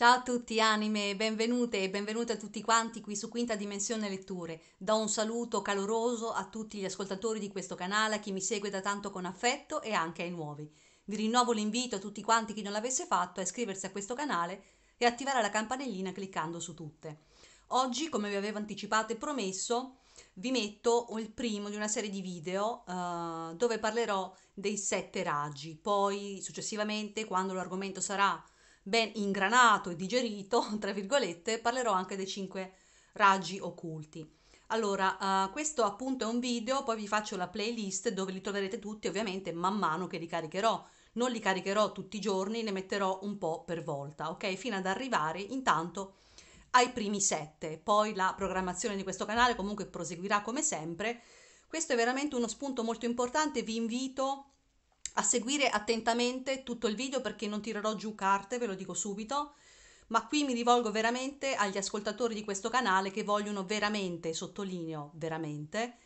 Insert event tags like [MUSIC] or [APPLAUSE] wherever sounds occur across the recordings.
Ciao a tutti anime, benvenute e benvenute a tutti quanti qui su Quinta Dimensione Letture. Do un saluto caloroso a tutti gli ascoltatori di questo canale, a chi mi segue da tanto con affetto e anche ai nuovi. Vi rinnovo l'invito a tutti quanti chi non l'avesse fatto a iscriversi a questo canale e attivare la campanellina cliccando su tutte. Oggi, come vi avevo anticipato e promesso, vi metto il primo di una serie di video uh, dove parlerò dei sette raggi. Poi, successivamente, quando l'argomento sarà ben ingranato e digerito, [LAUGHS] tra virgolette, parlerò anche dei cinque raggi occulti. Allora, uh, questo appunto è un video, poi vi faccio la playlist dove li troverete tutti ovviamente man mano che li caricherò. Non li caricherò tutti i giorni, ne metterò un po' per volta, ok? Fino ad arrivare intanto ai primi sette. Poi la programmazione di questo canale comunque proseguirà come sempre. Questo è veramente uno spunto molto importante, vi invito a seguire attentamente tutto il video perché non tirerò giù carte, ve lo dico subito, ma qui mi rivolgo veramente agli ascoltatori di questo canale che vogliono veramente, sottolineo veramente,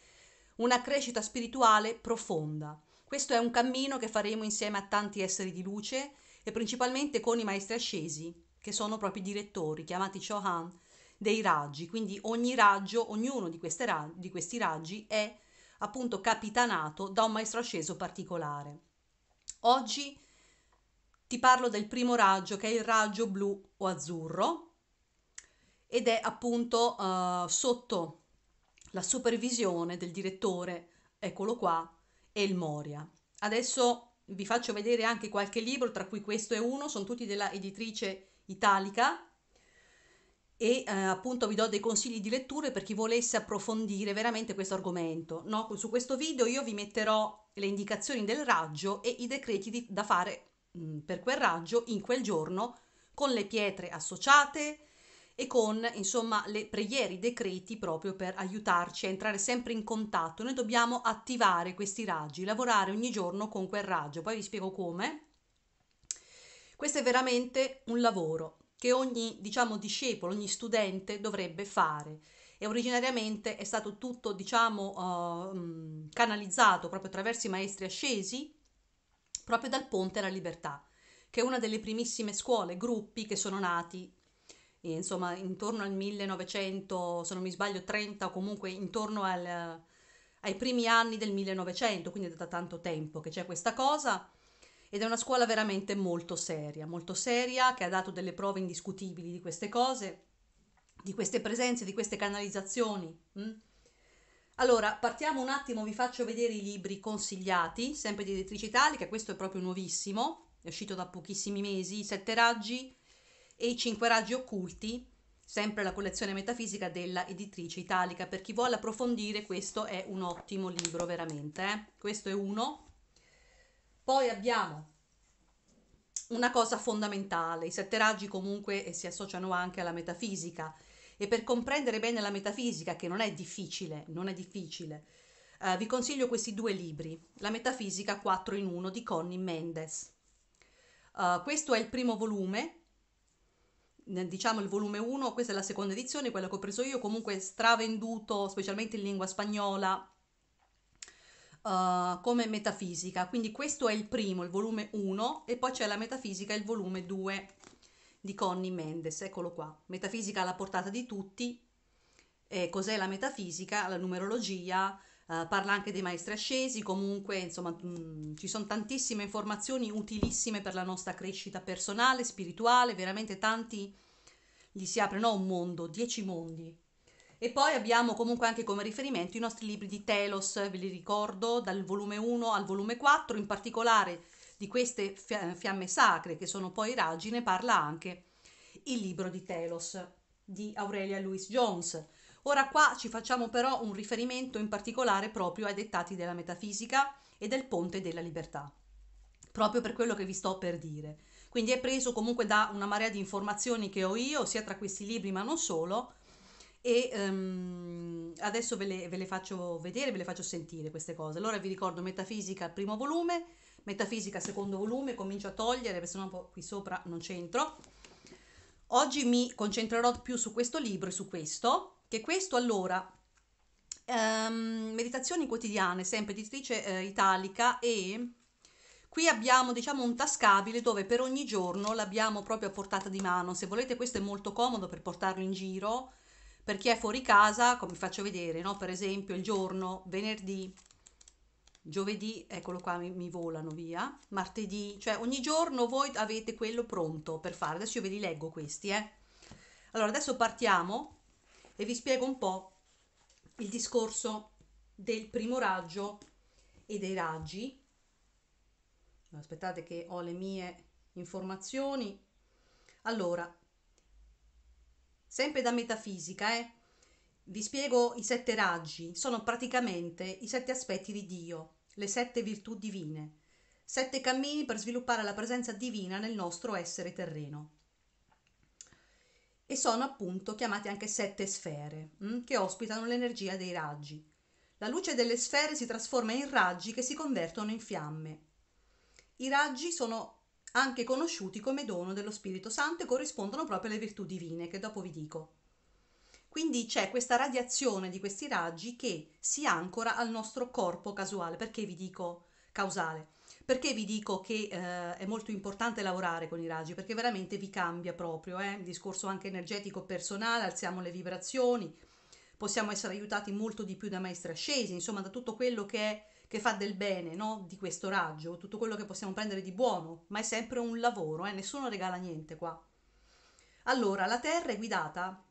una crescita spirituale profonda. Questo è un cammino che faremo insieme a tanti esseri di luce e principalmente con i maestri ascesi, che sono proprio i direttori, chiamati Chohan, dei raggi. Quindi ogni raggio, ognuno di, ra- di questi raggi è appunto capitanato da un maestro asceso particolare. Oggi ti parlo del primo raggio che è il raggio blu o azzurro ed è appunto uh, sotto la supervisione del direttore, eccolo qua, e il Moria. Adesso vi faccio vedere anche qualche libro, tra cui questo è uno, sono tutti della editrice italica e eh, appunto vi do dei consigli di letture per chi volesse approfondire veramente questo argomento. No? Su questo video io vi metterò le indicazioni del raggio e i decreti di, da fare mh, mm, per quel raggio in quel giorno con le pietre associate e con insomma le preghiere, i decreti proprio per aiutarci a entrare sempre in contatto. Noi dobbiamo attivare questi raggi, lavorare ogni giorno con quel raggio, poi vi spiego come. Questo è veramente un lavoro, che ogni diciamo, discepolo, ogni studente dovrebbe fare. E originariamente è stato tutto diciamo, uh, canalizzato proprio attraverso i maestri ascesi, proprio dal Ponte alla Libertà, che è una delle primissime scuole, gruppi che sono nati eh, insomma intorno al 1900, se non mi sbaglio 30 o comunque intorno al, ai primi anni del 1900, quindi è da tanto tempo che c'è questa cosa ed è una scuola veramente molto seria, molto seria, che ha dato delle prove indiscutibili di queste cose, di queste presenze, di queste canalizzazioni. Mm? Allora, partiamo un attimo, vi faccio vedere i libri consigliati, sempre di Editrice Italica, questo è proprio nuovissimo, è uscito da pochissimi mesi, i sette raggi e i cinque raggi occulti, sempre la collezione metafisica della editrice italica. Per chi vuole approfondire, questo è un ottimo libro, veramente. Eh? Questo è uno. Poi abbiamo una cosa fondamentale, i sette raggi comunque eh, si associano anche alla metafisica e per comprendere bene la metafisica, che non è difficile, non è difficile, eh, vi consiglio questi due libri, La metafisica 4 in 1 di Connie Mendes. Uh, questo è il primo volume, diciamo il volume 1, questa è la seconda edizione, quella che ho preso io, comunque stravenduto, specialmente in lingua spagnola, uh, come metafisica. Quindi questo è il primo, il volume 1, e poi c'è la metafisica, il volume 2 di Connie Mendes, eccolo qua. Metafisica alla portata di tutti. Eh, cos'è la metafisica? La numerologia, Uh, parla anche dei maestri ascesi, comunque insomma mh, mm, ci sono tantissime informazioni utilissime per la nostra crescita personale, spirituale, veramente tanti, gli si apre no, un mondo, dieci mondi, e poi abbiamo comunque anche come riferimento i nostri libri di Telos, ve li ricordo, dal volume 1 al volume 4, in particolare di queste fiamme sacre che sono poi raggi, ne parla anche il libro di Telos di Aurelia Louise Jones. Ora qua ci facciamo però un riferimento in particolare proprio ai dettati della metafisica e del ponte della libertà, proprio per quello che vi sto per dire. Quindi è preso comunque da una marea di informazioni che ho io, sia tra questi libri ma non solo, e um, adesso ve le, ve le, faccio vedere, ve le faccio sentire queste cose. Allora vi ricordo Metafisica primo volume, Metafisica secondo volume, comincio a togliere, perché sennò un po' qui sopra non c'entro. Oggi mi concentrerò più su questo libro e su questo, che questo allora Um, meditazioni quotidiane, sempre editrice eh, italica e qui abbiamo diciamo un tascabile dove per ogni giorno l'abbiamo proprio a portata di mano, se volete questo è molto comodo per portarlo in giro per chi è fuori casa, come faccio vedere, no? per esempio il giorno venerdì, giovedì, eccolo qua, mi, mi, volano via, martedì, cioè ogni giorno voi avete quello pronto per fare. Adesso io ve li leggo questi. Eh. Allora, adesso partiamo e vi spiego un po' il discorso del primo raggio e dei raggi. Aspettate che ho le mie informazioni. Allora, sempre da metafisica, eh? Vi spiego i sette raggi, sono praticamente i sette aspetti di Dio, le sette virtù divine, sette cammini per sviluppare la presenza divina nel nostro essere terreno. E sono appunto chiamate anche sette sfere, hm? che ospitano l'energia dei raggi. La luce delle sfere si trasforma in raggi che si convertono in fiamme. I raggi sono anche conosciuti come dono dello Spirito Santo e corrispondono proprio alle virtù divine, che dopo vi dico. Quindi c'è questa radiazione di questi raggi che si ancora al nostro corpo casuale. Perché vi dico causale? Perché vi dico che eh, è molto importante lavorare con i raggi? Perché veramente vi cambia proprio, eh? il discorso anche energetico personale, alziamo le vibrazioni, possiamo essere aiutati molto di più da maestri ascesi, insomma da tutto quello che è che fa del bene no? di questo raggio, tutto quello che possiamo prendere di buono, ma è sempre un lavoro, eh? nessuno regala niente qua. Allora, la terra è guidata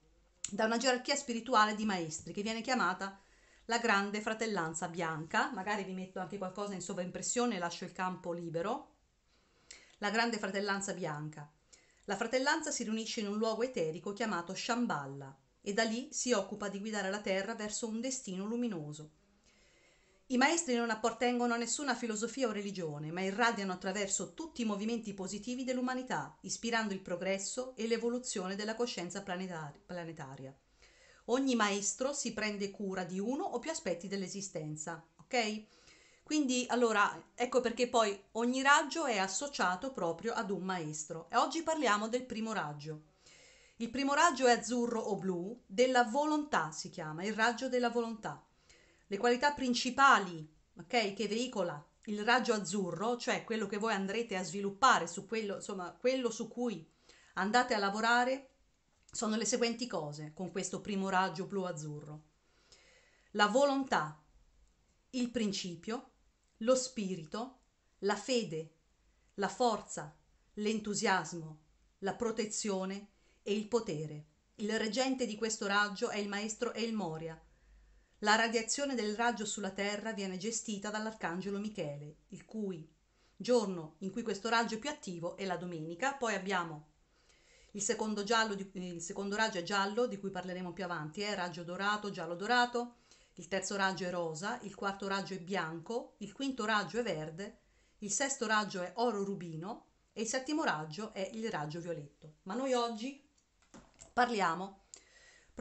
da una gerarchia spirituale di maestri che viene chiamata la grande fratellanza bianca, magari vi metto anche qualcosa in sovraimpressione e lascio il campo libero, la grande fratellanza bianca. La fratellanza si riunisce in un luogo eterico chiamato Shambhala e da lì si occupa di guidare la terra verso un destino luminoso. I maestri non appartengono a nessuna filosofia o religione, ma irradiano attraverso tutti i movimenti positivi dell'umanità, ispirando il progresso e l'evoluzione della coscienza planetaria. Ogni maestro si prende cura di uno o più aspetti dell'esistenza, ok? Quindi allora ecco perché poi ogni raggio è associato proprio ad un maestro. E oggi parliamo del primo raggio. Il primo raggio è azzurro o blu, della volontà si chiama, il raggio della volontà le qualità principali okay, che veicola il raggio azzurro, cioè quello che voi andrete a sviluppare, su quello, insomma, quello su cui andate a lavorare, sono le seguenti cose con questo primo raggio blu-azzurro. La volontà, il principio, lo spirito, la fede, la forza, l'entusiasmo, la protezione e il potere. Il reggente di questo raggio è il maestro El Moria, la radiazione del raggio sulla Terra viene gestita dall'Arcangelo Michele, il cui giorno in cui questo raggio è più attivo è la domenica. Poi abbiamo il secondo, di, il secondo raggio è giallo, di cui parleremo più avanti, è eh? raggio dorato, giallo dorato. Il terzo raggio è rosa, il quarto raggio è bianco, il quinto raggio è verde, il sesto raggio è oro rubino e il settimo raggio è il raggio violetto. Ma noi oggi parliamo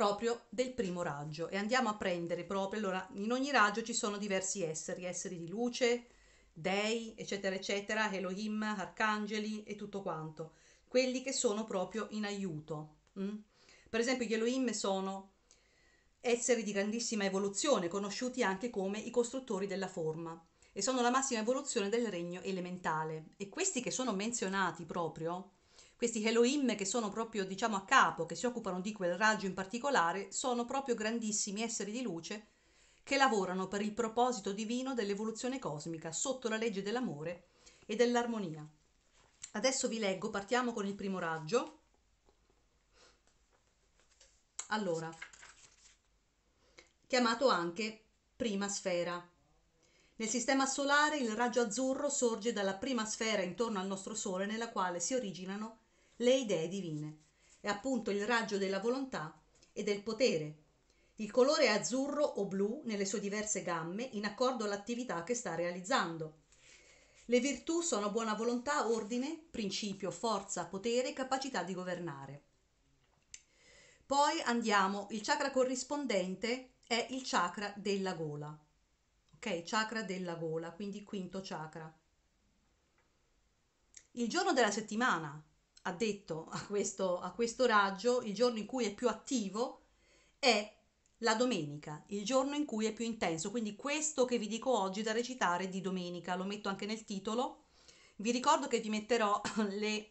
proprio del primo raggio e andiamo a prendere proprio, allora in ogni raggio ci sono diversi esseri, esseri di luce, dei, eccetera, eccetera, Elohim, arcangeli e tutto quanto, quelli che sono proprio in aiuto. Mm? Per esempio gli Elohim sono esseri di grandissima evoluzione, conosciuti anche come i costruttori della forma e sono la massima evoluzione del regno elementale e questi che sono menzionati proprio questi Elohim che sono proprio diciamo a capo, che si occupano di quel raggio in particolare, sono proprio grandissimi esseri di luce che lavorano per il proposito divino dell'evoluzione cosmica sotto la legge dell'amore e dell'armonia. Adesso vi leggo, partiamo con il primo raggio. Allora, chiamato anche prima sfera. Nel sistema solare il raggio azzurro sorge dalla prima sfera intorno al nostro Sole nella quale si originano le idee divine. È appunto il raggio della volontà e del potere. Il colore è azzurro o blu nelle sue diverse gamme in accordo all'attività che sta realizzando. Le virtù sono buona volontà, ordine, principio, forza, potere, capacità di governare. Poi andiamo, il chakra corrispondente è il chakra della gola. Ok, chakra della gola, quindi quinto chakra. Il giorno della settimana addetto a questo, a questo raggio, il giorno in cui è più attivo è la domenica, il giorno in cui è più intenso. Quindi questo che vi dico oggi da recitare di domenica, lo metto anche nel titolo. Vi ricordo che vi metterò [COUGHS] le,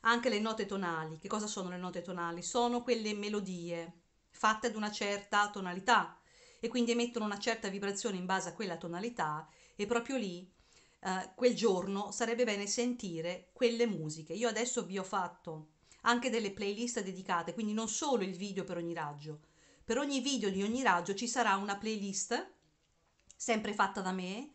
anche le note tonali. Che cosa sono le note tonali? Sono quelle melodie fatte ad una certa tonalità e quindi emettono una certa vibrazione in base a quella tonalità e proprio lì eh, quel giorno sarebbe bene sentire quelle musiche. Io adesso vi ho fatto anche delle playlist dedicate, quindi non solo il video per ogni raggio. Per ogni video di ogni raggio ci sarà una playlist, sempre fatta da me,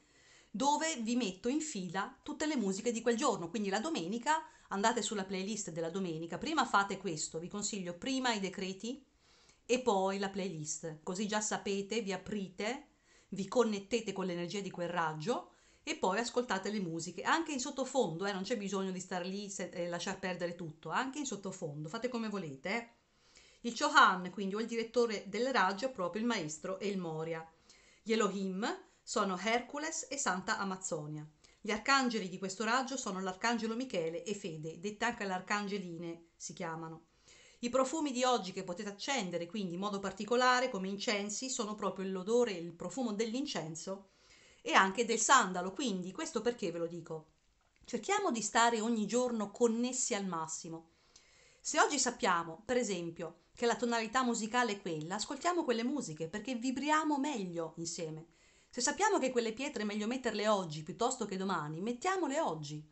dove vi metto in fila tutte le musiche di quel giorno. Quindi la domenica andate sulla playlist della domenica, prima fate questo, vi consiglio prima i decreti e poi la playlist, così già sapete, vi aprite, vi connettete con l'energia di quel raggio e poi ascoltate le musiche, anche in sottofondo, eh, non c'è bisogno di star lì e eh, lasciar perdere tutto, anche in sottofondo, fate come volete. Eh. Il Chohan, quindi, o il direttore del raggio, è proprio il maestro e il Moria. Gli Elohim sono Hercules e Santa Amazzonia. Gli arcangeli di questo raggio sono l'arcangelo Michele e Fede, dette anche le arcangeline, si chiamano. I profumi di oggi che potete accendere, quindi in modo particolare come incensi, sono proprio l'odore il profumo dell'incenso e anche del sandalo. Quindi questo perché ve lo dico? Cerchiamo di stare ogni giorno connessi al massimo. Se oggi sappiamo, per esempio, che la tonalità musicale è quella, ascoltiamo quelle musiche perché vibriamo meglio insieme. Se sappiamo che quelle pietre è meglio metterle oggi piuttosto che domani, mettiamole oggi.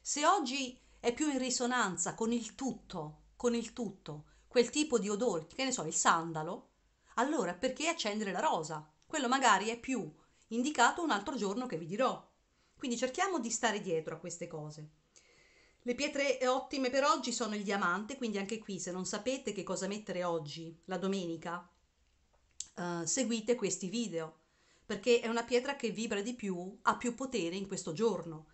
Se oggi è più in risonanza con il tutto, con il tutto, quel tipo di odore, che ne so, il sandalo, allora perché accendere la rosa? Quello magari è più indicato un altro giorno che vi dirò. Quindi cerchiamo di stare dietro a queste cose. Le pietre ottime per oggi sono il diamante, quindi anche qui se non sapete che cosa mettere oggi, la domenica, eh, seguite questi video, perché è una pietra che vibra di più, ha più potere in questo giorno.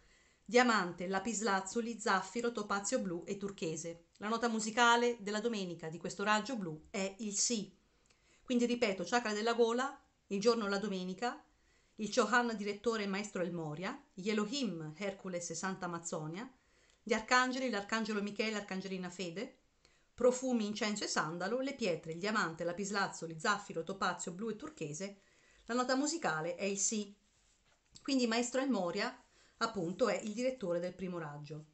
Diamante, lapislazzuli, zaffiro, topazio blu e turchese. La nota musicale della domenica di questo raggio blu è il Si. Quindi ripeto, chakra della gola, il giorno la domenica, il Chohan direttore e maestro El Moria, gli Elohim, Hercules e Santa Amazzonia, gli arcangeli, l'arcangelo Michele, e l'arcangelina Fede, profumi, incenso e sandalo, le pietre, il diamante, lapislazzoli, zaffiro, topazio, blu e turchese, la nota musicale è il Si. Quindi maestro El Moria, appunto, è il direttore del primo raggio.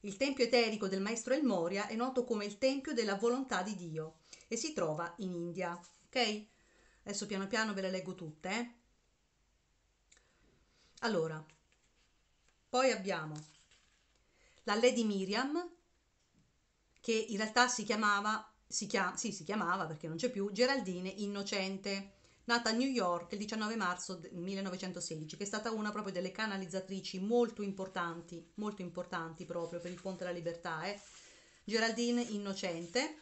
Il tempio eterico del maestro El Moria è noto come il tempio della volontà di Dio e si trova in India. Ok? Adesso piano piano ve le leggo tutte. Eh? Allora, poi abbiamo la Lady Miriam, che in realtà si chiamava, si chiama, sì, si chiamava perché non c'è più, Geraldine Innocente, nata a New York il 19 marzo 1916, che è stata una proprio delle canalizzatrici molto importanti, molto importanti proprio per il Ponte della Libertà. Eh. Geraldine Innocente.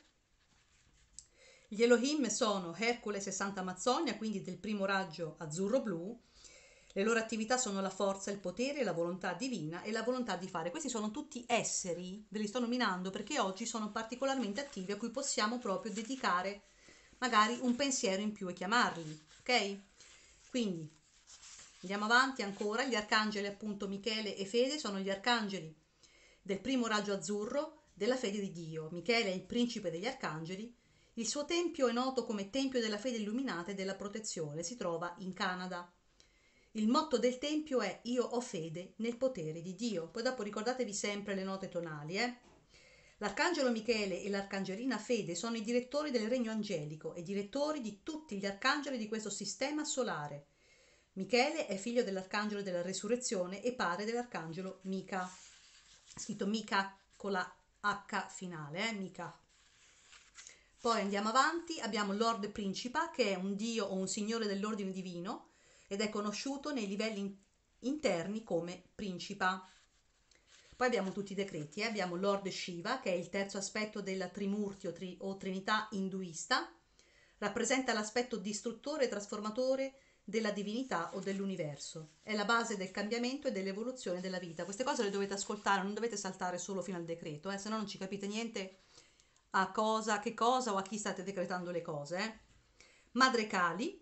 Gli Elohim sono Hercules e Santa Mazzonia, quindi del primo raggio azzurro-blu, le loro attività sono la forza, il potere, la volontà divina e la volontà di fare. Questi sono tutti esseri, ve li sto nominando perché oggi sono particolarmente attivi a cui possiamo proprio dedicare magari un pensiero in più e chiamarli, ok? Quindi andiamo avanti ancora, gli arcangeli appunto Michele e Fede sono gli arcangeli del primo raggio azzurro della fede di Dio. Michele è il principe degli arcangeli, il suo tempio è noto come Tempio della Fede Illuminata e della Protezione, si trova in Canada. Il motto del tempio è Io ho fede nel potere di Dio. Poi dopo ricordatevi sempre le note tonali, eh? L'arcangelo Michele e l'arcangelina Fede sono i direttori del regno angelico e direttori di tutti gli arcangeli di questo sistema solare. Michele è figlio dell'arcangelo della resurrezione e padre dell'arcangelo Mica, scritto Mica con la H finale, eh? Mica. Poi andiamo avanti, abbiamo Lord Principa che è un dio o un signore dell'ordine divino ed è conosciuto nei livelli interni come principa. Poi abbiamo tutti i decreti, eh? abbiamo Lord Shiva che è il terzo aspetto della Trimurti o, tri, o Trinità induista, rappresenta l'aspetto distruttore e trasformatore della divinità o dell'universo. È la base del cambiamento e dell'evoluzione della vita. Queste cose le dovete ascoltare, non dovete saltare solo fino al decreto, eh? se no non ci capite niente a cosa, che cosa o a chi state decretando le cose. Eh? Madre Kali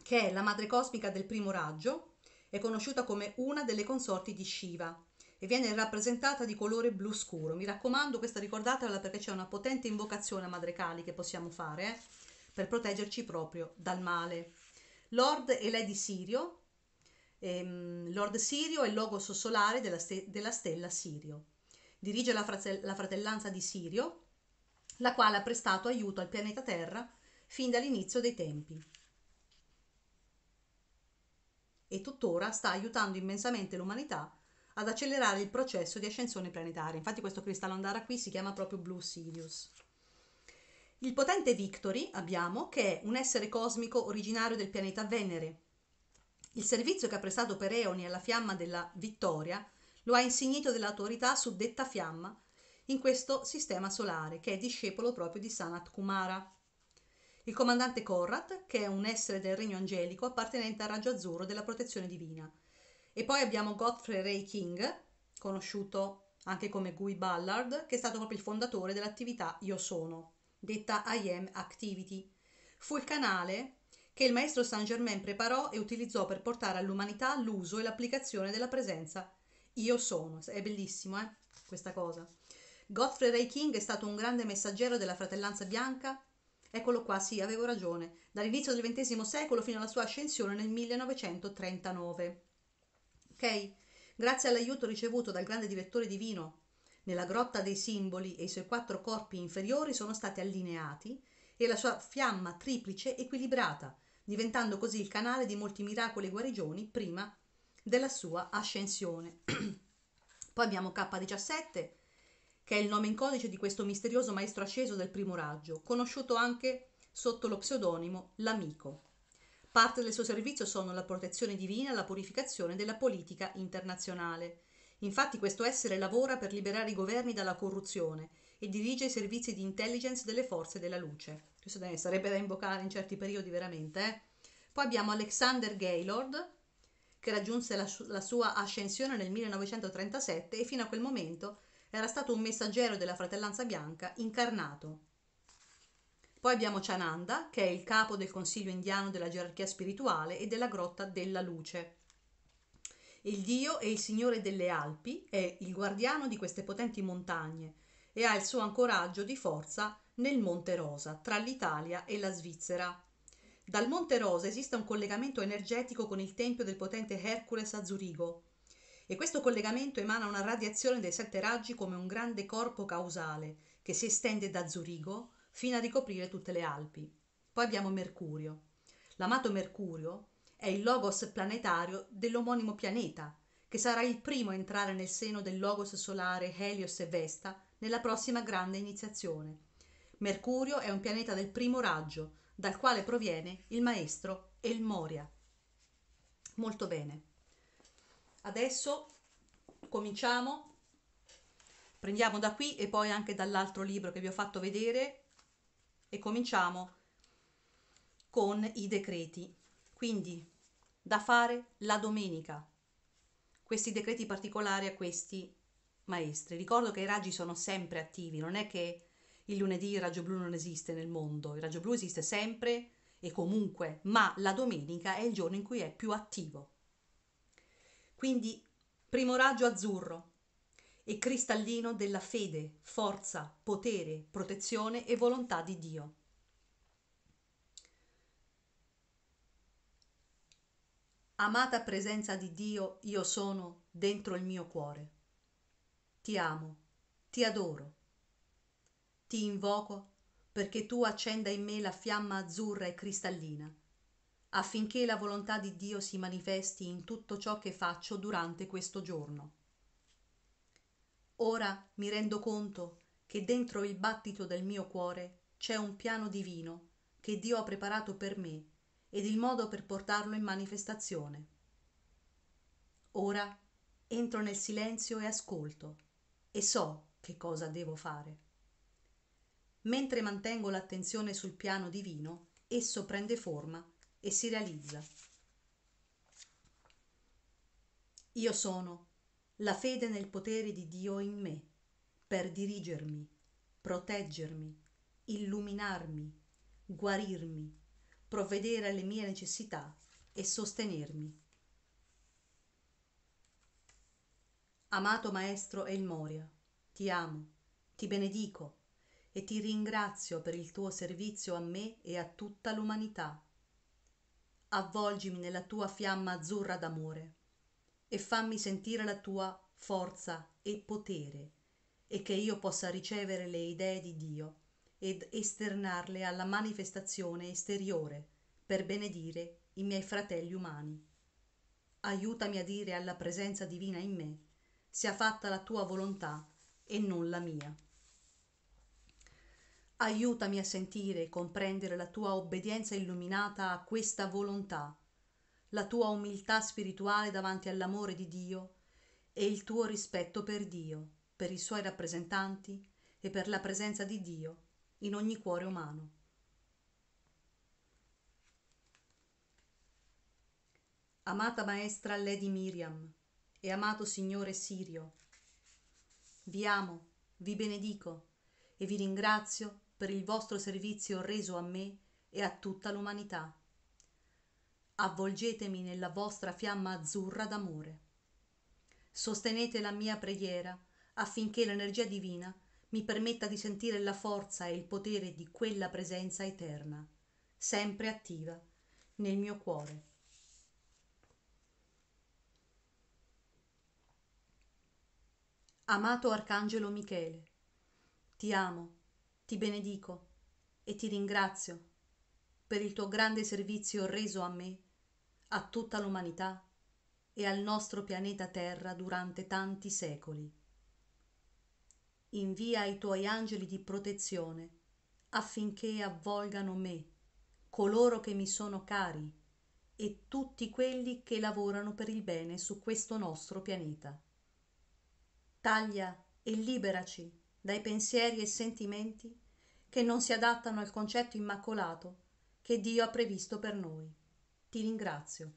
che è la madre cosmica del primo raggio, è conosciuta come una delle consorti di Shiva e viene rappresentata di colore blu scuro. Mi raccomando, questa ricordatela perché c'è una potente invocazione a Madre Kali che possiamo fare eh, per proteggerci proprio dal male. Lord e Lady Sirio. Ehm, Lord Sirio è il logo solare della, ste- della stella Sirio. Dirige la, frate- la fratellanza di Sirio, la quale ha prestato aiuto al pianeta Terra fin dall'inizio dei tempi e tuttora sta aiutando immensamente l'umanità ad accelerare il processo di ascensione planetaria. Infatti questo cristallo andara qui si chiama proprio Blue Sirius. Il potente Victory abbiamo che è un essere cosmico originario del pianeta Venere. Il servizio che ha prestato per Eoni alla fiamma della vittoria lo ha insignito dell'autorità su detta fiamma in questo sistema solare, che è discepolo proprio di Sanat Kumara. Il comandante Corrat, che è un essere del regno angelico appartenente al raggio azzurro della protezione divina. E poi abbiamo Godfrey Ray King, conosciuto anche come Guy Ballard, che è stato proprio il fondatore dell'attività Io Sono, detta I Am Activity. Fu il canale che il maestro Saint Germain preparò e utilizzò per portare all'umanità l'uso e l'applicazione della presenza Io Sono. È bellissimo, eh? Questa cosa. Godfrey Ray King è stato un grande messaggero della fratellanza bianca Eccolo qua, sì, avevo ragione, dall'inizio del XX secolo fino alla sua ascensione nel 1939. Ok? Grazie all'aiuto ricevuto dal grande direttore divino nella grotta dei simboli e i suoi quattro corpi inferiori sono stati allineati e la sua fiamma triplice equilibrata, diventando così il canale di molti miracoli e guarigioni prima della sua ascensione. [CLEARS THROAT] Poi abbiamo K17, che è il nome in codice di questo misterioso maestro asceso del primo raggio, conosciuto anche sotto lo pseudonimo L'Amico. Parte del suo servizio sono la protezione divina e la purificazione della politica internazionale. Infatti questo essere lavora per liberare i governi dalla corruzione e dirige i servizi di intelligence delle forze della luce. Questo sarebbe da invocare in certi periodi veramente. Eh? Poi abbiamo Alexander Gaylord, che raggiunse la, la sua ascensione nel 1937 e fino a quel momento era stato un messaggero della fratellanza bianca incarnato. Poi abbiamo Chananda, che è il capo del consiglio indiano della gerarchia spirituale e della grotta della luce. Il dio è il signore delle Alpi, è il guardiano di queste potenti montagne e ha il suo ancoraggio di forza nel Monte Rosa, tra l'Italia e la Svizzera. Dal Monte Rosa esiste un collegamento energetico con il tempio del potente Hercules a Zurigo e questo collegamento emana una radiazione dei sette raggi come un grande corpo causale che si estende da Zurigo fino a ricoprire tutte le Alpi. Poi abbiamo Mercurio. L'amato Mercurio è il logos planetario dell'omonimo pianeta, che sarà il primo a entrare nel seno del logos solare Helios e Vesta nella prossima grande iniziazione. Mercurio è un pianeta del primo raggio, dal quale proviene il maestro El Moria. Molto bene. Adesso cominciamo, prendiamo da qui e poi anche dall'altro libro che vi ho fatto vedere e cominciamo con i decreti. Quindi da fare la domenica. Questi decreti particolari a questi maestri. Ricordo che i raggi sono sempre attivi, non è che il lunedì il raggio blu non esiste nel mondo, il raggio blu esiste sempre e comunque, ma la domenica è il giorno in cui è più attivo. Quindi primo raggio azzurro e cristallino della fede, forza, potere, protezione e volontà di Dio. Amata presenza di Dio, io sono dentro il mio cuore. Ti amo, ti adoro. Ti invoco perché tu accenda in me la fiamma azzurra e cristallina affinché la volontà di Dio si manifesti in tutto ciò che faccio durante questo giorno. Ora mi rendo conto che dentro il battito del mio cuore c'è un piano divino che Dio ha preparato per me ed il modo per portarlo in manifestazione. Ora entro nel silenzio e ascolto e so che cosa devo fare. Mentre mantengo l'attenzione sul piano divino, esso prende forma e si realizza. Io sono la fede nel potere di Dio in me per dirigermi, proteggermi, illuminarmi, guarirmi, provvedere alle mie necessità e sostenermi. Amato Maestro El Moria, ti amo, ti benedico e ti ringrazio per il tuo servizio a me e a tutta l'umanità avvolgimi nella tua fiamma azzurra d'amore e fammi sentire la tua forza e potere e che io possa ricevere le idee di Dio ed esternarle alla manifestazione esteriore per benedire i miei fratelli umani. Aiutami a dire alla presenza divina in me, sia fatta la tua volontà e non la mia. Aiutami a sentire e comprendere la tua obbedienza illuminata a questa volontà, la tua umiltà spirituale davanti all'amore di Dio e il tuo rispetto per Dio, per i suoi rappresentanti e per la presenza di Dio in ogni cuore umano. Amata Maestra Lady Miriam e amato Signore Sirio, vi amo, vi benedico e vi ringrazio per il vostro servizio reso a me e a tutta l'umanità. Avvolgetemi nella vostra fiamma azzurra d'amore. Sostenete la mia preghiera affinché l'energia divina mi permetta di sentire la forza e il potere di quella presenza eterna, sempre attiva, nel mio cuore. Amato Arcangelo Michele, ti amo ti benedico e ti ringrazio per il tuo grande servizio reso a me, a tutta l'umanità e al nostro pianeta Terra durante tanti secoli. Invia i tuoi angeli di protezione affinché avvolgano me, coloro che mi sono cari e tutti quelli che lavorano per il bene su questo nostro pianeta. Taglia e liberaci dai pensieri e sentimenti che non si adattano al concetto immacolato che Dio ha previsto per noi. Ti ringrazio.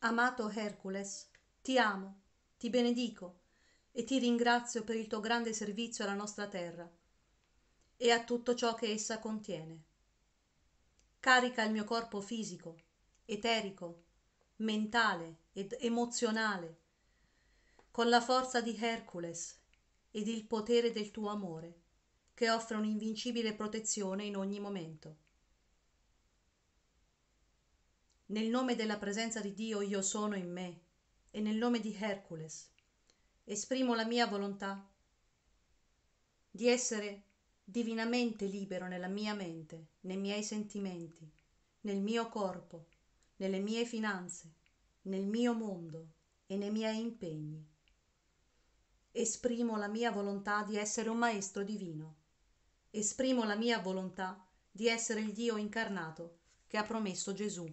Amato Hercules, ti amo, ti benedico e ti ringrazio per il tuo grande servizio alla nostra terra e a tutto ciò che essa contiene. Carica il mio corpo fisico, eterico, mentale ed emozionale con la forza di Hercules ed il potere del tuo amore che offre un'invincibile protezione in ogni momento. Nel nome della presenza di Dio io sono in me e nel nome di Hercules esprimo la mia volontà di essere divinamente libero nella mia mente, nei miei sentimenti, nel mio corpo, nelle mie finanze, nel mio mondo e nei miei impegni. Esprimo la mia volontà di essere un maestro divino. Esprimo la mia volontà di essere il Dio incarnato che ha promesso Gesù.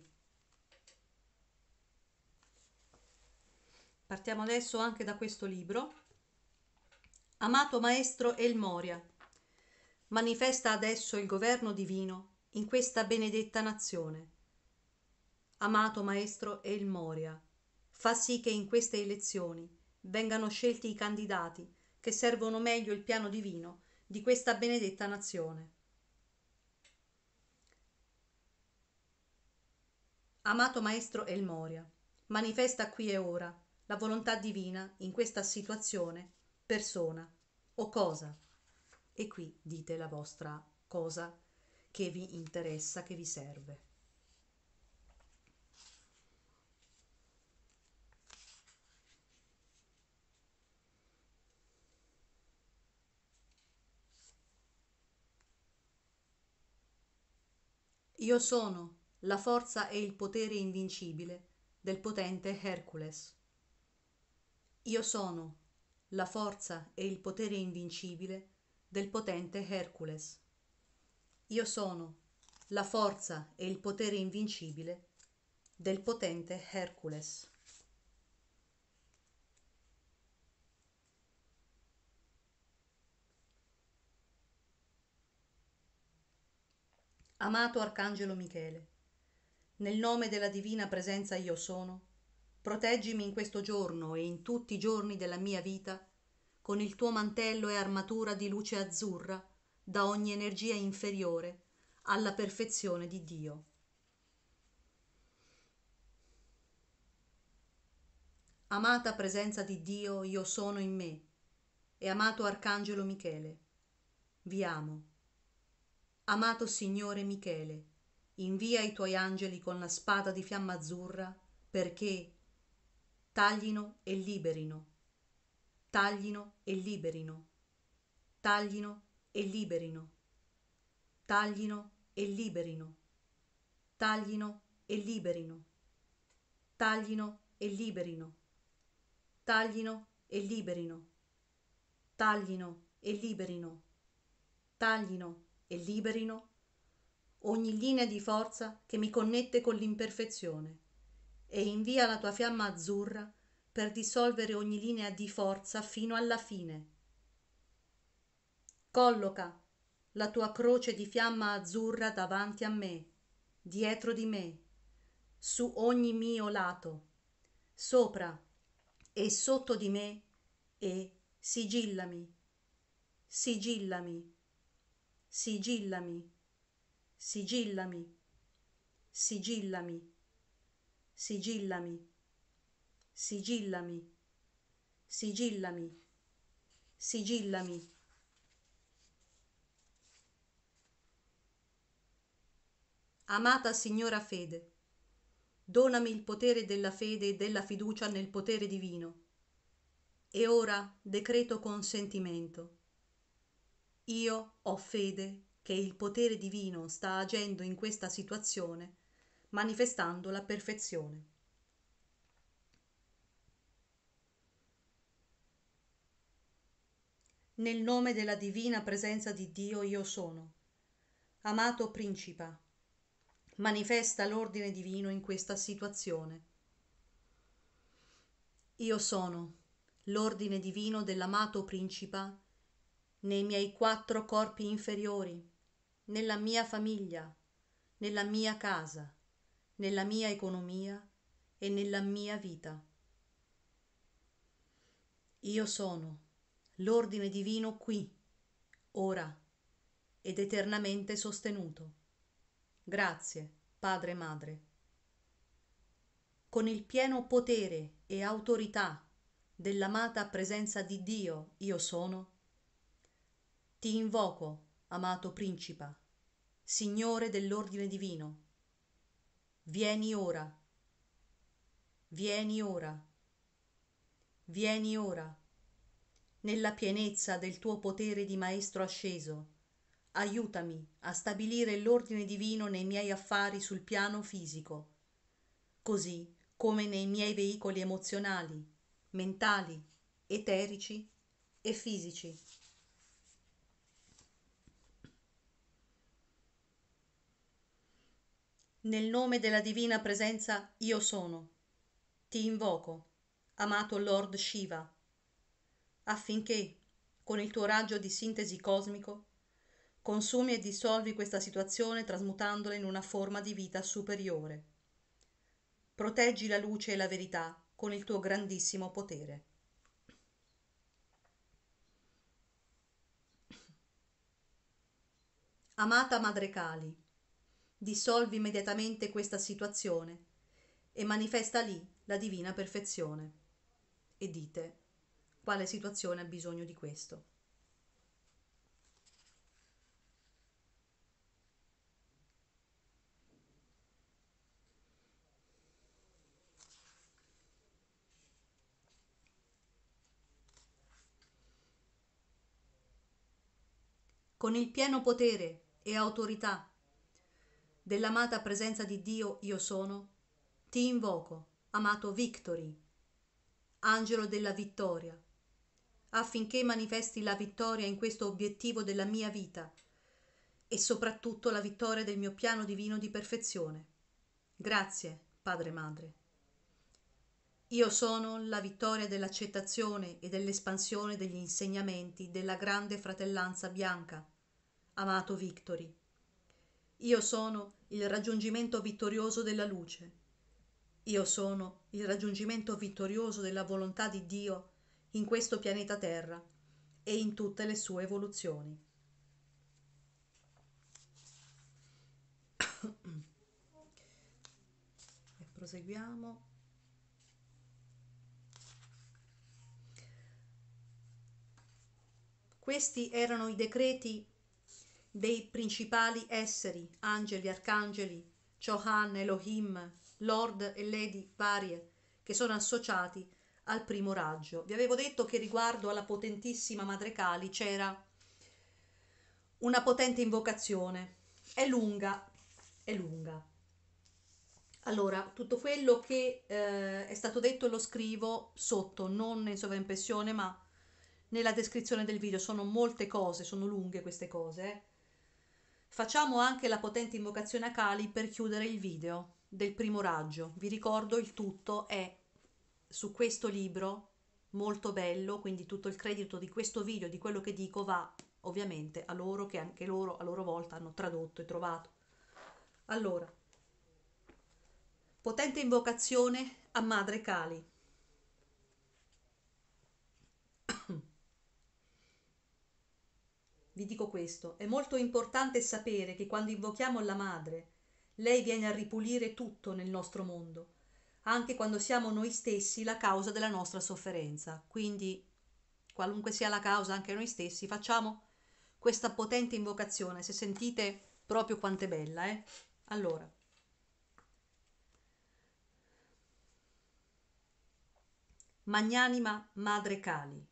Partiamo adesso anche da questo libro. Amato Maestro El Moria, manifesta adesso il governo divino in questa benedetta nazione amato maestro El Moria, fa sì che in queste elezioni vengano scelti i candidati che servono meglio il piano divino di questa benedetta nazione. Amato maestro El Moria, manifesta qui e ora la volontà divina in questa situazione, persona o cosa. E qui dite la vostra cosa che vi interessa, che vi serve. io sono la forza e il potere invincibile del potente Hercules. Io sono la forza e il potere invincibile del potente Hercules. Io sono la forza e il potere invincibile del potente Hercules. Amato Arcangelo Michele, nel nome della divina presenza io sono, proteggimi in questo giorno e in tutti i giorni della mia vita con il tuo mantello e armatura di luce azzurra da ogni energia inferiore alla perfezione di Dio. Amata presenza di Dio, io sono in me e amato Arcangelo Michele, vi amo amato Signore Michele, invia i tuoi angeli con la spada di fiamma azzurra perché taglino e liberino, taglino e liberino, taglino e liberino, taglino e liberino, taglino e liberino, taglino e liberino, taglino e liberino, taglino e liberino, taglino e liberino ogni linea di forza che mi connette con l'imperfezione e invia la tua fiamma azzurra per dissolvere ogni linea di forza fino alla fine. Colloca la tua croce di fiamma azzurra davanti a me, dietro di me, su ogni mio lato, sopra e sotto di me e sigillami, sigillami sigillami sigillami sigillami sigillami sigillami sigillami sigillami amata signora fede donami il potere della fede e della fiducia nel potere divino e ora decreto consentimento io ho fede che il potere divino sta agendo in questa situazione, manifestando la perfezione. Nel nome della divina presenza di Dio io sono. Amato Principa, manifesta l'ordine divino in questa situazione. Io sono l'ordine divino dell'amato Principa nei miei quattro corpi inferiori nella mia famiglia nella mia casa nella mia economia e nella mia vita io sono l'ordine divino qui ora ed eternamente sostenuto grazie padre e madre con il pieno potere e autorità dell'amata presenza di Dio io sono ti invoco amato principa signore dell'ordine divino vieni ora vieni ora vieni ora nella pienezza del tuo potere di maestro asceso aiutami a stabilire l'ordine divino nei miei affari sul piano fisico così come nei miei veicoli emozionali mentali eterici e fisici Nel nome della divina presenza io sono. Ti invoco, amato Lord Shiva, affinché, con il tuo raggio di sintesi cosmico, consumi e dissolvi questa situazione trasmutandola in una forma di vita superiore. Proteggi la luce e la verità con il tuo grandissimo potere. Amata Madre Kali, dissolvi immediatamente questa situazione e manifesta lì la divina perfezione. E dite quale situazione ha bisogno di questo. Con il pieno potere e autorità dell'amata presenza di Dio io sono, ti invoco, amato Victory, angelo della vittoria, affinché manifesti la vittoria in questo obiettivo della mia vita e soprattutto la vittoria del mio piano divino di perfezione. Grazie, Padre Madre. Io sono la vittoria dell'accettazione e dell'espansione degli insegnamenti della grande fratellanza bianca, amato Victory io sono il raggiungimento vittorioso della luce. Io sono il raggiungimento vittorioso della volontà di Dio in questo pianeta Terra e in tutte le sue evoluzioni. [COUGHS] e proseguiamo. Questi erano i decreti dei principali esseri, angeli, arcangeli, Chohan, Elohim, Lord e Lady varie, che sono associati al primo raggio. Vi avevo detto che riguardo alla potentissima Madre Kali c'era una potente invocazione. È lunga, è lunga. Allora, tutto quello che eh, è stato detto lo scrivo sotto, non in sovraimpressione, ma nella descrizione del video. Sono molte cose, sono lunghe queste cose. Eh. Facciamo anche la potente invocazione a Kali per chiudere il video del primo raggio. Vi ricordo il tutto è su questo libro molto bello, quindi tutto il credito di questo video, di quello che dico, va ovviamente a loro che anche loro a loro volta hanno tradotto e trovato. Allora, potente invocazione a Madre Cali. Vi dico questo, è molto importante sapere che quando invochiamo la Madre, lei viene a ripulire tutto nel nostro mondo, anche quando siamo noi stessi la causa della nostra sofferenza. Quindi, qualunque sia la causa, anche noi stessi, facciamo questa potente invocazione, se sentite proprio quanto è bella, eh? Allora, Magnanima Madre Cali.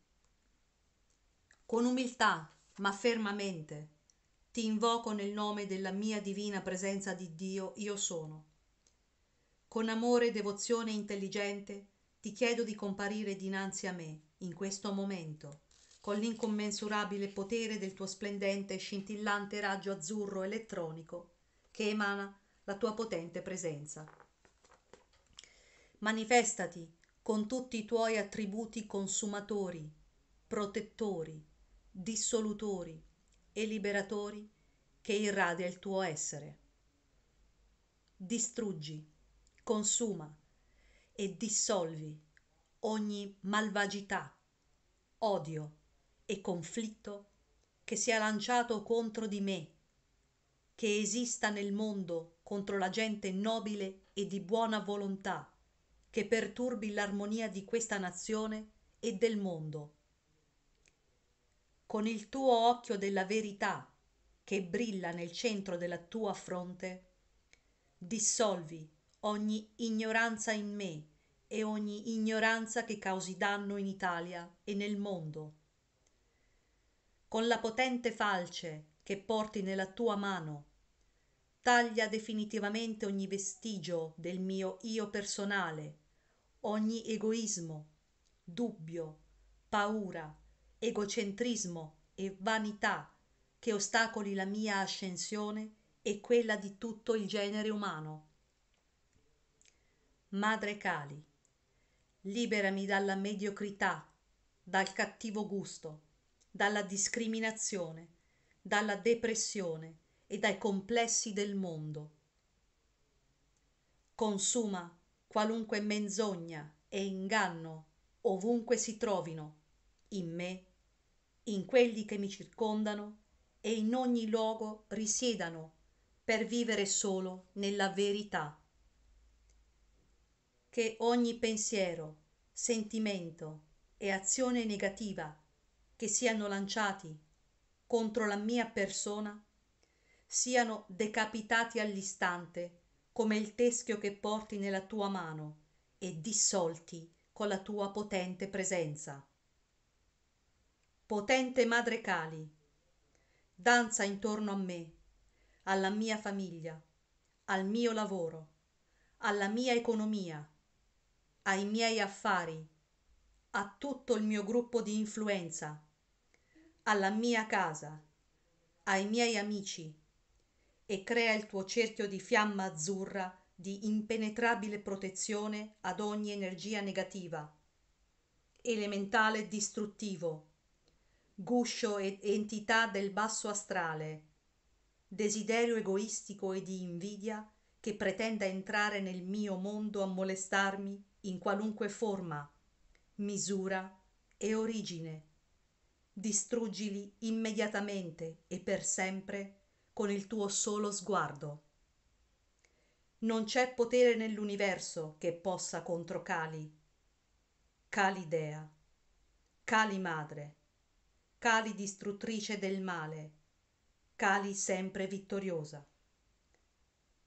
Con umiltà ma fermamente ti invoco nel nome della mia divina presenza di Dio io sono. Con amore e devozione intelligente ti chiedo di comparire dinanzi a me in questo momento, con l'incommensurabile potere del tuo splendente e scintillante raggio azzurro elettronico che emana la tua potente presenza. Manifestati con tutti i tuoi attributi consumatori, protettori, dissolutori e liberatori che irradia il tuo essere. Distruggi, consuma e dissolvi ogni malvagità, odio e conflitto che sia lanciato contro di me, che esista nel mondo contro la gente nobile e di buona volontà, che perturbi l'armonia di questa nazione e del mondo con il tuo occhio della verità che brilla nel centro della tua fronte, dissolvi ogni ignoranza in me e ogni ignoranza che causi danno in Italia e nel mondo. Con la potente falce che porti nella tua mano, taglia definitivamente ogni vestigio del mio io personale, ogni egoismo, dubbio, paura, egocentrismo e vanità che ostacoli la mia ascensione e quella di tutto il genere umano. Madre Cali, liberami dalla mediocrità, dal cattivo gusto, dalla discriminazione, dalla depressione e dai complessi del mondo. Consuma qualunque menzogna e inganno ovunque si trovino, in me in quelli che mi circondano e in ogni luogo risiedano per vivere solo nella verità. Che ogni pensiero, sentimento e azione negativa che siano lanciati contro la mia persona siano decapitati all'istante come il teschio che porti nella tua mano e dissolti con la tua potente presenza potente madre cali danza intorno a me alla mia famiglia al mio lavoro alla mia economia ai miei affari a tutto il mio gruppo di influenza alla mia casa ai miei amici e crea il tuo cerchio di fiamma azzurra di impenetrabile protezione ad ogni energia negativa elementale e distruttivo guscio ed entità del basso astrale desiderio egoistico e di invidia che pretenda entrare nel mio mondo a molestarmi in qualunque forma misura e origine distruggili immediatamente e per sempre con il tuo solo sguardo non c'è potere nell'universo che possa contro Kali Kali Dea Kali Madre cali distruttrice del male cali sempre vittoriosa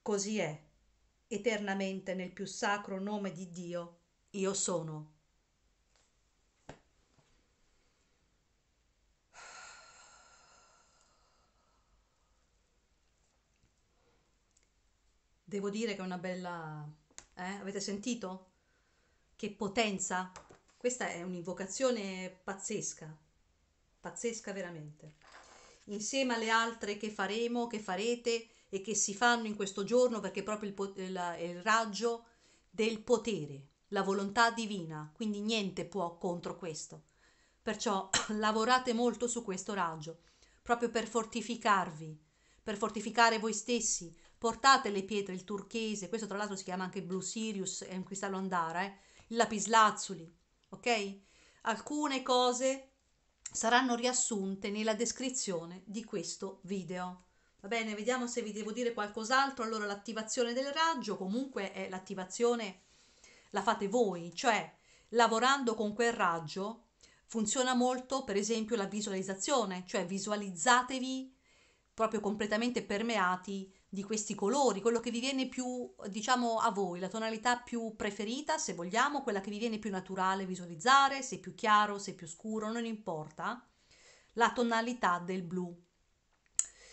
così è eternamente nel più sacro nome di dio io sono Devo dire che è una bella... Eh? Avete sentito? Che potenza! Questa è un'invocazione pazzesca pazzesca veramente. Insieme alle altre che faremo, che farete e che si fanno in questo giorno perché è proprio il, pot- la, il raggio del potere, la volontà divina, quindi niente può contro questo. Perciò [CLEARS THROAT] lavorate molto su questo raggio, proprio per fortificarvi, per fortificare voi stessi. Portate le pietre, il turchese, questo tra l'altro si chiama anche Blue Sirius, è un cristallo andara, eh? il lapislazzuli, ok? Alcune cose saranno riassunte nella descrizione di questo video. Va bene, vediamo se vi devo dire qualcos'altro. Allora, l'attivazione del raggio, comunque è l'attivazione la fate voi, cioè lavorando con quel raggio funziona molto, per esempio, la visualizzazione, cioè visualizzatevi proprio completamente permeati di questi colori, quello che vi viene più, diciamo, a voi, la tonalità più preferita, se vogliamo, quella che vi viene più naturale visualizzare, se più chiaro, se più scuro, non importa, la tonalità del blu.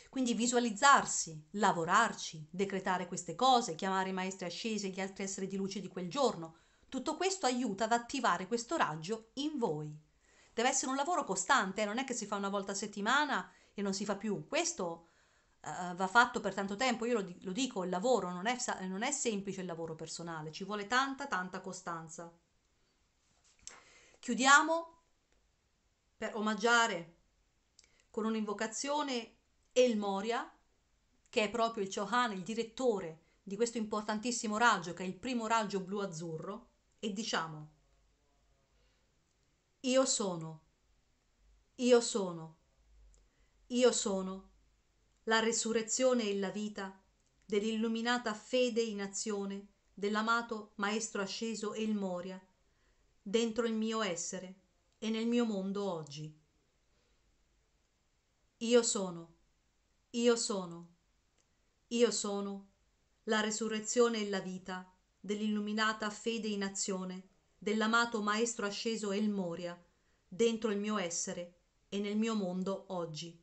Quindi visualizzarsi, lavorarci, decretare queste cose, chiamare i maestri ascesi e gli altri esseri di luce di quel giorno, tutto questo aiuta ad attivare questo raggio in voi. Deve essere un lavoro costante, eh? non è che si fa una volta a settimana e non si fa più. Questo uh, va fatto per tanto tempo. Io lo, lo dico, il lavoro non è, non è semplice il lavoro personale, ci vuole tanta, tanta costanza. Chiudiamo per omaggiare con un'invocazione El Moria, che è proprio il Chohan, il direttore di questo importantissimo raggio, che è il primo raggio blu-azzurro, e diciamo, io sono, io sono, io sono la resurrezione e la vita dell'illuminata fede in azione dell'amato maestro asceso e il moria dentro il mio essere e nel mio mondo oggi io sono io sono io sono la resurrezione e la vita dell'illuminata fede in azione dell'amato maestro asceso e il moria dentro il mio essere e nel mio mondo oggi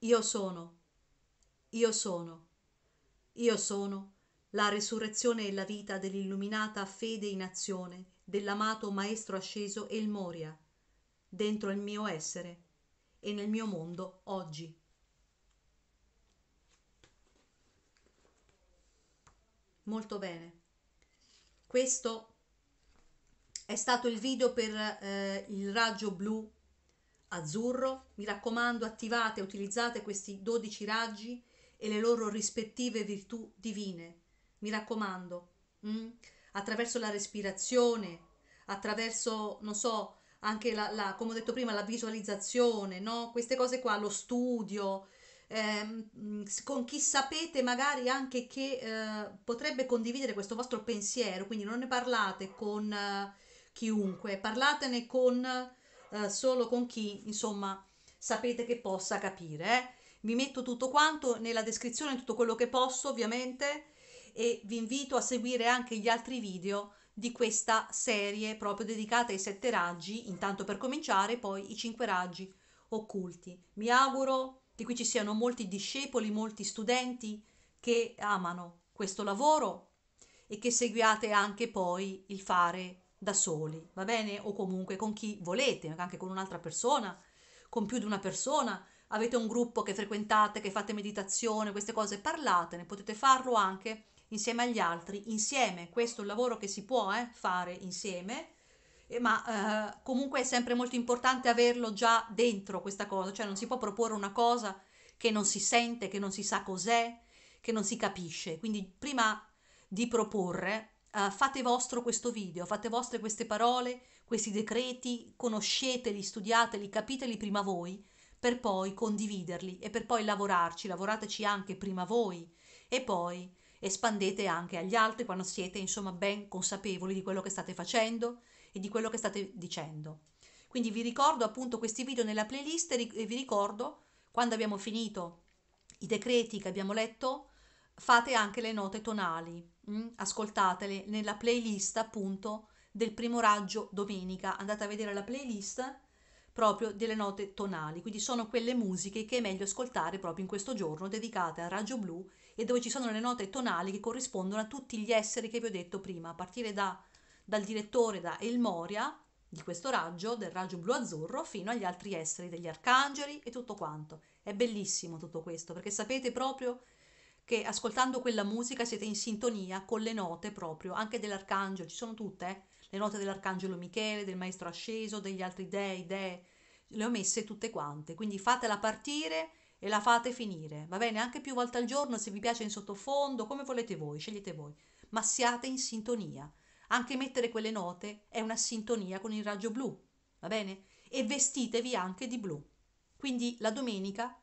io sono, io sono, io sono la resurrezione e la vita dell'illuminata fede in azione dell'amato Maestro asceso El Moria, dentro il mio essere e nel mio mondo oggi. Molto bene. Questo è stato il video per eh, il raggio blu Azzurro, mi raccomando, attivate utilizzate questi 12 raggi e le loro rispettive virtù divine. Mi raccomando, mh? Mm? attraverso la respirazione, attraverso, non so, anche la, la, come ho detto prima, la visualizzazione, no? Queste cose qua, lo studio, ehm, mm, con chi sapete magari anche che eh, potrebbe condividere questo vostro pensiero, quindi non ne parlate con eh, chiunque, parlatene con eh, solo con chi, insomma, sapete che possa capire. Eh? Vi metto tutto quanto nella descrizione, tutto quello che posso ovviamente e vi invito a seguire anche gli altri video di questa serie proprio dedicata ai sette raggi, intanto per cominciare poi i cinque raggi occulti. Mi auguro che qui ci siano molti discepoli, molti studenti che amano questo lavoro e che seguiate anche poi il fare da soli, va bene? O comunque con chi volete, anche con un'altra persona, con più di una persona. Avete un gruppo che frequentate, che fate meditazione, queste cose, parlatene, potete farlo anche insieme agli altri, insieme, questo è un lavoro che si può eh, fare insieme, eh, ma eh, comunque è sempre molto importante averlo già dentro questa cosa, cioè non si può proporre una cosa che non si sente, che non si sa cos'è, che non si capisce, quindi prima di proporre uh, fate vostro questo video, fate vostre queste parole, questi decreti, conosceteli, studiateli, capiteli prima voi, per poi condividerli e per poi lavorarci, lavorateci anche prima voi e poi espandete anche agli altri quando siete insomma ben consapevoli di quello che state facendo e di quello che state dicendo. Quindi vi ricordo appunto questi video nella playlist e vi ricordo quando abbiamo finito i decreti che abbiamo letto fate anche le note tonali mh, mm, ascoltatele nella playlist appunto del primo raggio domenica. Andate a vedere la playlist proprio delle note tonali, quindi sono quelle musiche che è meglio ascoltare proprio in questo giorno dedicate al raggio blu e dove ci sono le note tonali che corrispondono a tutti gli esseri che vi ho detto prima, a partire da, dal direttore, da El Moria, di questo raggio, del raggio blu-azzurro, fino agli altri esseri, degli arcangeli e tutto quanto. È bellissimo tutto questo, perché sapete proprio che ascoltando quella musica siete in sintonia con le note proprio, anche dell'arcangelo, ci sono tutte, eh? le note dell'arcangelo Michele, del maestro asceso, degli altri dei, dee, le ho messe tutte quante, quindi fatela partire e la fate finire, va bene? Anche più volte al giorno, se vi piace in sottofondo, come volete voi, scegliete voi, ma siate in sintonia. Anche mettere quelle note è una sintonia con il raggio blu, va bene? E vestitevi anche di blu. Quindi la domenica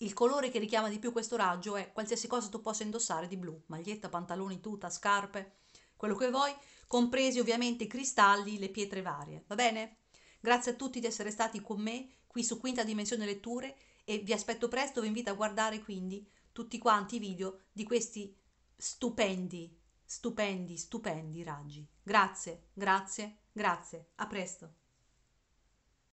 il colore che richiama di più questo raggio è qualsiasi cosa tu possa indossare di blu, maglietta, pantaloni, tuta, scarpe, quello che vuoi, compresi ovviamente i cristalli, le pietre varie, va bene? Grazie a tutti di essere stati con me qui su Quinta Dimensione Letture e vi aspetto presto, vi invito a guardare quindi tutti quanti i video di questi stupendi, stupendi, stupendi raggi. Grazie, grazie, grazie, a presto.